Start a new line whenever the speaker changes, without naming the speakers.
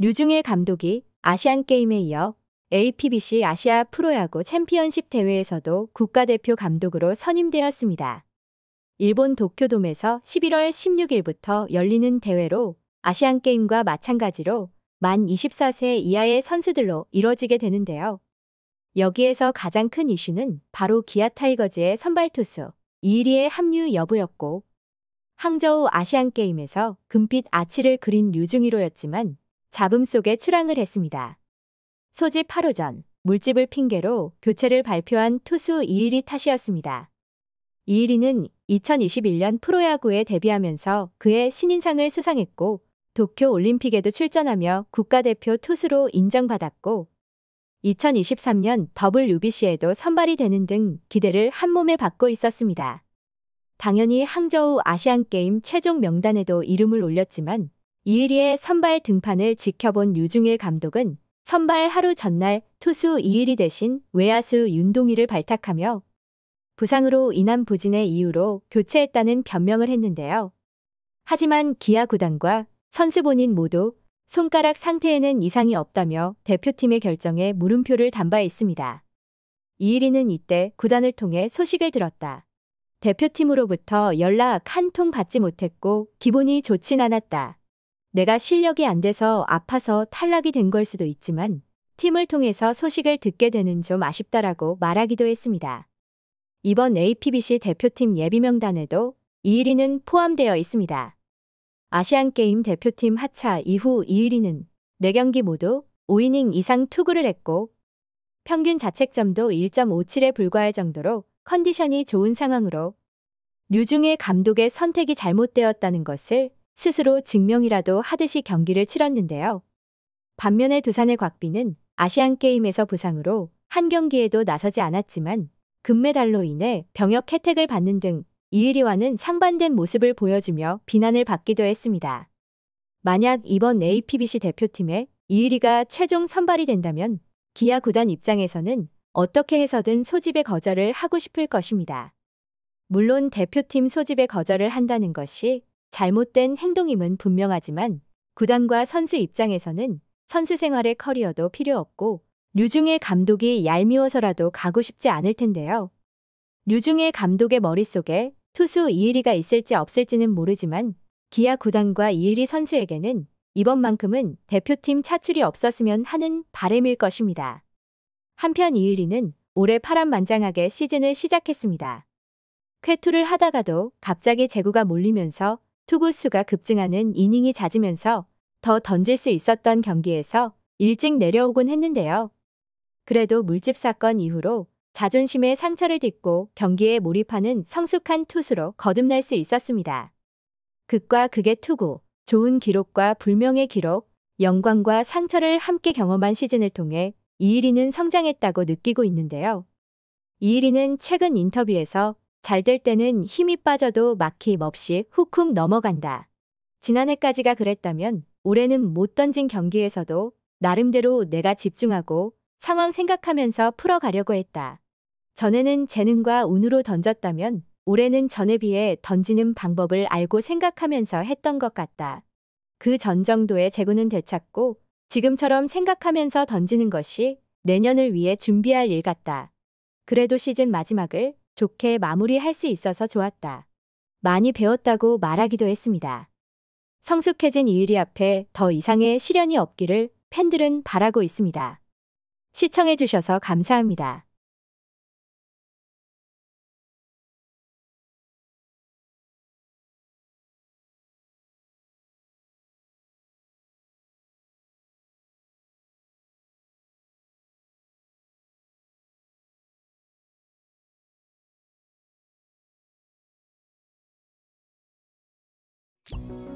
류중일 감독이 아시안게임에 이어 APBC 아시아 프로야구 챔피언십 대회에서도 국가대표 감독으로 선임되었습니다. 일본 도쿄돔에서 11월 16일부터 열리는 대회로 아시안게임과 마찬가지로 만 24세 이하의 선수들로 이뤄지게 되는데요. 여기에서 가장 큰 이슈는 바로 기아 타이거즈의 선발 투수 이일이의 합류 여부였고 항저우 아시안게임에서 금빛 아치를 그린 류중이로였지만 잡음 속에 출항을 했습니다. 소집 8호전 물집을 핑계로 교체를 발표한 투수 이일이 탓이었습니다. 이일이는 2021년 프로야구에 데뷔하면서 그의 신인상을 수상했고 도쿄 올림픽에도 출전하며 국가대표 투수로 인정받았고 2023년 WBC에도 선발이 되는 등 기대를 한몸에 받고 있었습니다. 당연히 항저우 아시안게임 최종 명단에도 이름을 올렸지만 이의리의 선발 등판을 지켜본 유중일 감독은 선발 하루 전날 투수 이의리 대신 외야수 윤동희를 발탁하며 부상으로 인한 부진의 이유로 교체했다는 변명을 했는데요. 하지만 기아 구단과 선수 본인 모두 손가락 상태에는 이상이 없다며 대표팀의 결정에 물음표를 담바했습니다. 이일리는 이때 구단을 통해 소식을 들었다. 대표팀으로부터 연락 한 통 받지 못했고 기분이 좋진 않았다. 내가 실력이 안 돼서 아파서 탈락이 된 걸 수도 있지만 팀을 통해서 소식을 듣게 되는 좀 아쉽다라고 말하기도 했습니다. 이번 APBC 대표팀 예비명단에도 이일이는 포함되어 있습니다. 아시안게임 대표팀 하차 이후 이일이는 4경기 모두 5이닝 이상 투구를 했고 평균 자책점도 1.57에 불과할 정도로 컨디션이 좋은 상황으로 류중일 감독의 선택이 잘못되었다는 것을 스스로 증명이라도 하듯이 경기를 치렀는데요. 반면에 두산의 곽비는 아시안게임에서 부상으로 한 경기에도 나서지 않았지만 금메달로 인해 병역 혜택을 받는 등 이의리와는 상반된 모습을 보여주며 비난을 받기도 했습니다. 만약 이번 APBC 대표팀에 이의리가 최종 선발이 된다면 기아 구단 입장에서는 어떻게 해서든 소집의 거절을 하고 싶을 것입니다. 물론 대표팀 소집의 거절을 한다는 것이 잘못된 행동임은 분명하지만 구단과 선수 입장에서는 선수 생활의 커리어도 필요 없고 류중일 감독이 얄미워서라도 가고 싶지 않을 텐데요. 류중일 감독의 머릿속에 투수 이일이가 있을지 없을지는 모르지만 기아 구단과 이일이 선수에게는 이번만큼은 대표팀 차출이 없었으면 하는 바램일 것입니다. 한편 이일이는 올해 파란만장하게 시즌을 시작했습니다. 쾌투를 하다가도 갑자기 재구가 몰리면서 투구수가 급증하는 이닝이 잦으면서 더 던질 수 있었던 경기에서 일찍 내려오곤 했는데요. 그래도 물집 사건 이후로 자존심의 상처를 딛고 경기에 몰입하는 성숙한 투수로 거듭날 수 있었습니다. 극과 극의 투구, 좋은 기록과 불명의 기록, 영광과 상처를 함께 경험한 시즌을 통해 이일이는 성장했다고 느끼고 있는데요. 이일이는 최근 인터뷰에서 잘될 때는 힘이 빠져도 막힘 없이 훅훅 넘어간다. 지난해까지가 그랬다면 올해는 못 던진 경기에서도 나름대로 내가 집중하고 상황 생각하면서 풀어가려고 했다. 전에는 재능과 운으로 던졌다면 올해는 전에 비해 던지는 방법을 알고 생각하면서 했던 것 같다. 그 전 정도의 재구는 되찾고 지금처럼 생각하면서 던지는 것이 내년을 위해 준비할 일 같다. 그래도 시즌 마지막을 좋게 마무리할 수 있어서 좋았다. 많이 배웠다고 말하기도 했습니다. 성숙해진 이유리 앞에 더 이상의 시련이 없기를 팬들은 바라고 있습니다. 시청해주셔서 감사합니다. you